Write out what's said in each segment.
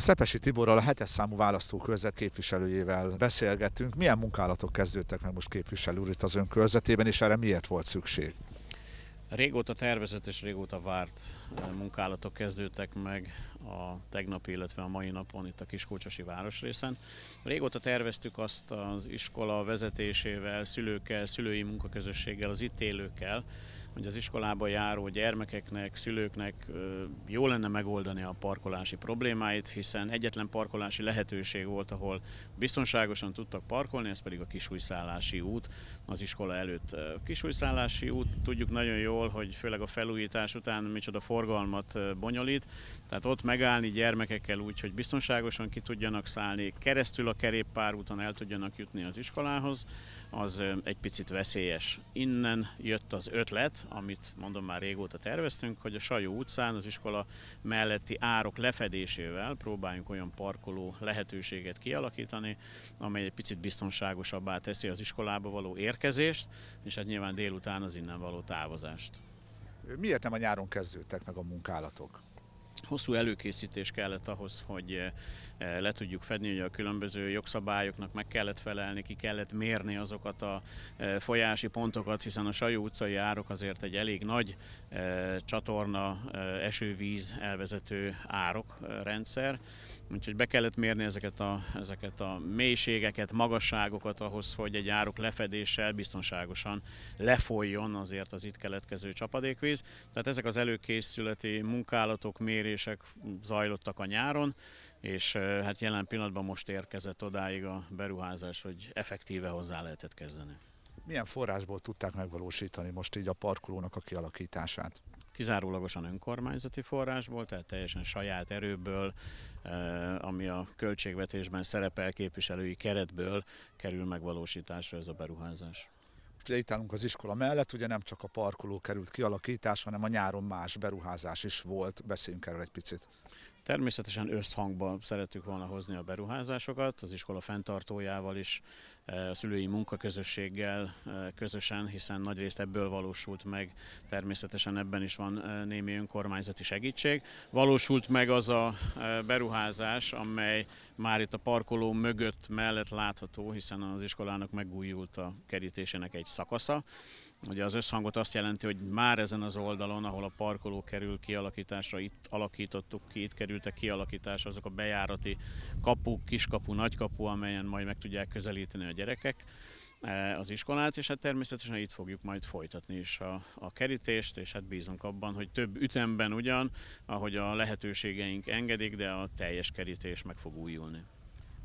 Szepesi Tiborral, a hetes számú választókörzet képviselőjével beszélgettünk. Milyen munkálatok kezdődtek meg most képviselő úr itt az önkörzetében, és erre miért volt szükség? Régóta tervezett és régóta várt eh, munkálatok kezdődtek meg a tegnapi, illetve a mai napon itt a Kiskócsasi városrészen. Régóta terveztük azt az iskola vezetésével, szülőkkel, szülői munkaközösséggel, az itt élőkkel, hogy az iskolába járó gyermekeknek, szülőknek jó lenne megoldani a parkolási problémáit, hiszen egyetlen parkolási lehetőség volt, ahol biztonságosan tudtak parkolni, ez pedig a kisújszállási út az iskola előtt. Kisújszállási út, tudjuk nagyon jól, hogy főleg a felújítás után micsoda forgalmat bonyolít, tehát ott megállni gyermekekkel úgy, hogy biztonságosan ki tudjanak szállni, keresztül a úton el tudjanak jutni az iskolához, az egy picit veszélyes. Innen jött az ötlet, amit mondom már régóta terveztünk, hogy a Sajó utcán az iskola melletti árok lefedésével próbáljunk olyan parkoló lehetőséget kialakítani, amely egy picit biztonságosabbá teszi az iskolába való érkezést, érkezést, és hát nyilván délután az innen való távozást. Miért nem a nyáron kezdődtek meg a munkálatok? hosszú előkészítés kellett ahhoz, hogy eh, eh, le tudjuk fedni, hogy a különböző jogszabályoknak meg kellett felelni, ki kellett mérni azokat a eh, folyási pontokat, hiszen a Sajó utcai árok azért egy elég nagy csatorna, esővíz elvezető árok rendszer, Úgyhogy be kellett mérni ezeket a, ezeket a mélységeket, magasságokat ahhoz, hogy egy árok lefedéssel biztonságosan lefolyjon azért az itt keletkező csapadékvíz. Tehát ezek az előkészületi munkálatok, mérés, mérések zajlottak a nyáron, és hát jelen pillanatban most érkezett odáig a beruházás, hogy effektíve hozzá lehetett kezdeni. Milyen forrásból tudták megvalósítani most így a parkolónak a kialakítását? kizárólagosan önkormányzati forrásból, tehát teljesen saját erőből, ami a költségvetésben szerepel képviselői keretből kerül megvalósításra ez a beruházás. Most ugye itt állunk az iskola mellett, ugye nem csak a parkoló került kialakítás, hanem a nyáron más beruházás is volt. Beszéljünk erről egy picit. Természetesen összhangba szerettük volna hozni a beruházásokat, az iskola fenntartójával is, eh, a szülői munkaközösséggel eh, közösen, hiszen részt ebből valósult meg, természetesen ebben is van eh, némi önkormányzati segítség. Valósult meg az a beruházás, amely már itt a parkoló mögött mellett látható, hiszen az iskolának megújult a kerítésének egy szakasza, Ugye az összhangot azt jelenti, hogy már ezen az oldalon, ahol a parkoló kerül kialakításra, itt alakítottuk ki, itt kerültek kialakításra azok a bejárati kapuk, kiskapu, nagykapu, amelyen majd meg tudják közelíteni a gyerekek eh, az iskolát, és hát természetesen itt fogjuk majd folytatni is a, a kerítést, és hát bízunk abban, hogy több ütemben ugyan, ahogy a lehetőségeink engedik, de a teljes kerítés meg fog újulni.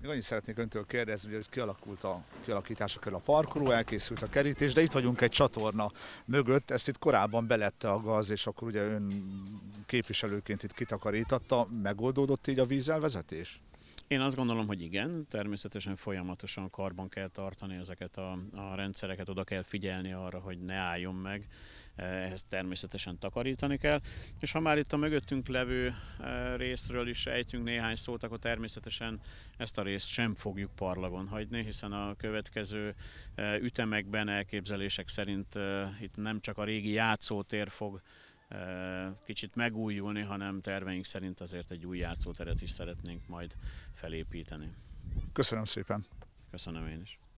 Még annyit szeretnék öntől kérdezni, hogy kialakult a kialakítása körül a parkoló, elkészült a kerítés, de itt vagyunk egy csatorna mögött, ezt itt korábban belette a gaz, és akkor ugye ön képviselőként itt kitakarítatta, megoldódott így a vízelvezetés? Én azt gondolom, hogy igen, természetesen folyamatosan karban kell tartani ezeket a, a rendszereket, oda kell figyelni arra, hogy ne álljon meg, ehhez természetesen takarítani kell. És ha már itt a mögöttünk levő eh, részről is ejtünk néhány szót, akkor természetesen ezt a részt sem fogjuk parlagon hagyni, hiszen a következő eh, ütemekben elképzelések szerint eh, itt nem csak a régi játszótér fog kicsit megújulni, hanem terveink szerint azért egy új játszóteret is szeretnénk majd felépíteni. Köszönöm szépen! Köszönöm én is!